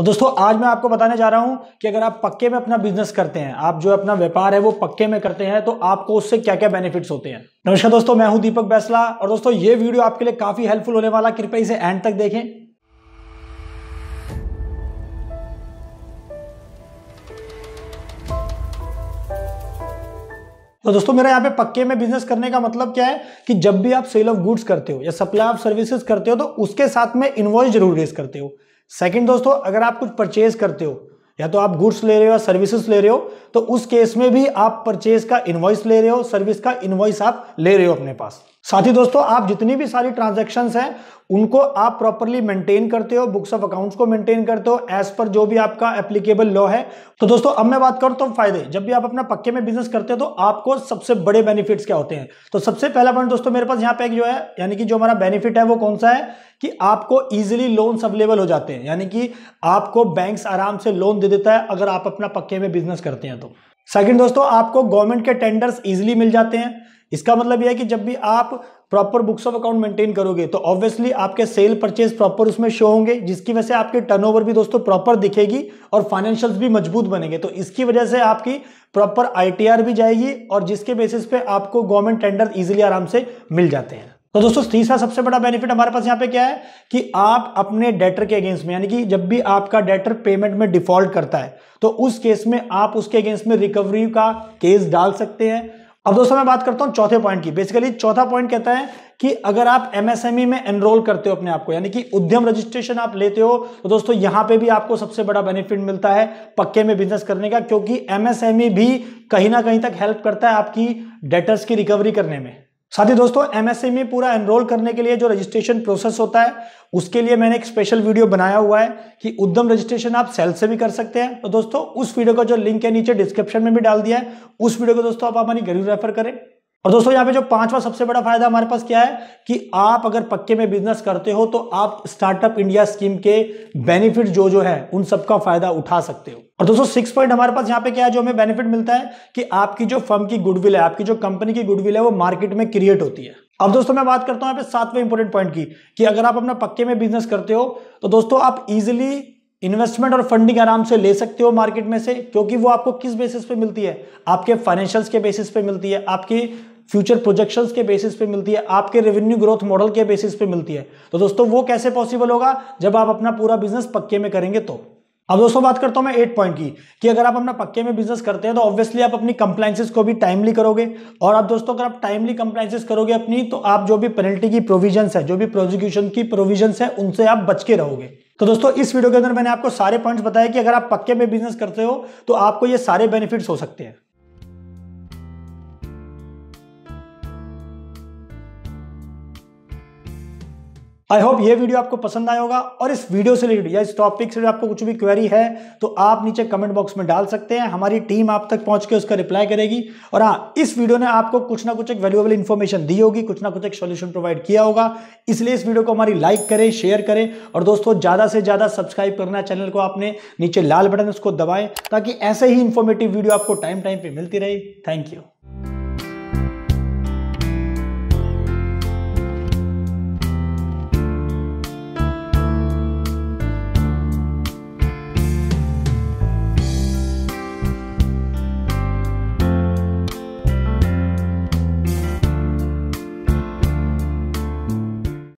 और तो दोस्तों आज मैं आपको बताने जा रहा हूं कि अगर आप पक्के में अपना बिजनेस करते हैं आप जो अपना व्यापार है वो पक्के में करते हैं तो आपको उससे क्या क्या बेनिफिट्स होते हैं नमस्कार दोस्तों मैं हूं दीपक बैसला और दोस्तों ये वीडियो आपके लिए काफी हेल्पफुल होने वाला कृपया इसे एंड तक देखें तो दोस्तों मेरा यहाँ पे पक्के में बिजनेस करने का मतलब क्या है कि जब भी आप सेल ऑफ गुड्स करते हो या सप्लाई ऑफ सर्विसेज करते हो तो उसके साथ में इन्वॉइस जरूर रेस करते हो सेकंड दोस्तों अगर आप कुछ परचेज करते हो या तो आप गुड्स ले रहे हो या सर्विसेज ले रहे हो तो उस केस में भी आप परचेज का इन्वॉइस ले रहे हो सर्विस का इन्वॉइस आप ले रहे हो अपने पास साथ ही दोस्तों आप जितनी भी सारी ट्रांजेक्शन हैं उनको आप प्रॉपरली मेंटेन करते हो बुक्स ऑफ अकाउंट्स को मेंटेन करते हो एज पर जो भी आपका एप्लीकेबल लॉ है तो दोस्तों अब मैं बात करता हूँ फायदे जब भी आप अपना पक्के में बिजनेस करते हो तो आपको सबसे बड़े बेनिफिट्स क्या होते हैं तो सबसे पहला पॉइंट दोस्तों मेरे पास यहाँ पे जो है यानी कि जो हमारा बेनिफिट है वो कौन सा है कि आपको इजिली लोन्स अवेलेबल हो जाते हैं यानी कि आपको बैंक आराम से लोन दे देता है अगर आप अपना पक्के में बिजनेस करते हैं तो सेकेंड दोस्तों आपको गवर्नमेंट के टेंडर्स इजिली मिल जाते हैं इसका मतलब यह है कि जब भी आप proper books of account maintain करोगे तो ऑब्वियसली आपके सेल परचेज प्रॉपर उसमें शो होंगे जिसकी वजह से आपके टर्नओवर भी दोस्तों प्रॉपर दिखेगी और फाइनेंशियल्स भी मजबूत बनेंगे तो इसकी वजह से आपकी प्रॉपर आईटीआर भी जाएगी और जिसके बेसिस पे आपको गवर्नमेंट टेंडर इजिली आराम से मिल जाते हैं तो दोस्तों तीसरा सबसे बड़ा बेनिफिट हमारे पास यहाँ पे क्या है कि आप अपने डेटर के अगेंस्ट में यानी कि जब भी आपका डेटर पेमेंट में डिफॉल्ट करता है तो उस केस में आप उसके अगेंस्ट में रिकवरी का केस डाल सकते हैं अब दोस्तों मैं बात करता हूं चौथे पॉइंट की बेसिकली चौथा पॉइंट कहता है कि अगर आप एमएसएमई e में एनरोल करते हो अपने आप को यानी कि उद्यम रजिस्ट्रेशन आप लेते हो तो दोस्तों यहां पे भी आपको सबसे बड़ा बेनिफिट मिलता है पक्के में बिजनेस करने का क्योंकि एमएसएमई e भी कहीं ना कहीं तक हेल्प करता है आपकी डेटर्स की रिकवरी करने में साथ ही दोस्तों एमएससी में पूरा एनरोल करने के लिए जो रजिस्ट्रेशन प्रोसेस होता है उसके लिए मैंने एक स्पेशल वीडियो बनाया हुआ है कि उद्यम रजिस्ट्रेशन आप सेल से भी कर सकते हैं तो दोस्तों उस वीडियो का जो लिंक है नीचे डिस्क्रिप्शन में भी डाल दिया है उस वीडियो को दोस्तों आप हमारी गरीब रेफर करें और दोस्तों यहाँ पे जो पांचवा सबसे बड़ा फायदा हमारे पास क्या है कि आप अगर पक्के में बिजनेस करते हो तो आप स्टार्टअप इंडिया स्कीम के बेनिफिट जो जो है उन सबका फायदा उठा सकते हो और दोस्तों सिक्स पॉइंट हमारे पास यहाँ पे क्या है जो हमें बेनिफिट मिलता है कि आपकी जो फर्म की गुडविल है आपकी जो कंपनी की गुडविल है वो मार्केट में क्रिएट होती है अब दोस्तों मैं बात करता हूं यहाँ पे सातवें इंपॉर्टेंट पॉइंट की कि अगर आप अपना पक्के में बिजनेस करते हो तो दोस्तों आप इजिली इन्वेस्टमेंट और फंडिंग आराम से ले सकते हो मार्केट में से क्योंकि वो आपको किस बेसिस पे मिलती है आपके फाइनेंशियल्स के बेसिस पे मिलती है आपके फ्यूचर प्रोजेक्शंस के बेसिस पे मिलती है आपके रेवेन्यू ग्रोथ मॉडल के बेसिस पे मिलती है तो दोस्तों वो कैसे पॉसिबल होगा जब आप अपना पूरा बिजनेस पक्के में करेंगे तो अब दोस्तों बात करता हूं मैं एट पॉइंट की कि अगर आप अपना पक्के में बिजनेस करते हैं तो ऑब्वियसली आप अपनी कंप्लाइंसेस को भी टाइमली करोगे और आप दोस्तों अगर आप टाइमली कंप्लाइंसेस करोगे अपनी तो आप जो भी पेनल्टी की प्रोविजंस है जो भी प्रोजिक्यूशन की प्रोविजंस है उनसे आप बच के रहोगे तो दोस्तों इस वीडियो के अंदर मैंने आपको सारे पॉइंट्स बताया कि अगर आप पक्के में बिजनेस करते हो तो आपको ये सारे बेनिफिट्स हो सकते हैं आई होप ये वीडियो आपको पसंद आया होगा और इस वीडियो से रिलेटेड या इस टॉपिक से आपको कुछ भी क्वेरी है तो आप नीचे कमेंट बॉक्स में डाल सकते हैं हमारी टीम आप तक पहुंच के उसका रिप्लाई करेगी और हाँ इस वीडियो ने आपको कुछ ना कुछ एक वैल्यूएबल इन्फॉर्मेशन दी होगी कुछ ना कुछ एक सोल्यूशन प्रोवाइड किया होगा इसलिए इस वीडियो को हमारी लाइक करें शेयर करें और दोस्तों ज़्यादा से ज़्यादा सब्सक्राइब करना चैनल को आपने नीचे लाल बटन उसको दबाएं ताकि ऐसे ही इन्फॉर्मेटिव वीडियो आपको टाइम टाइम पर मिलती रहे थैंक यू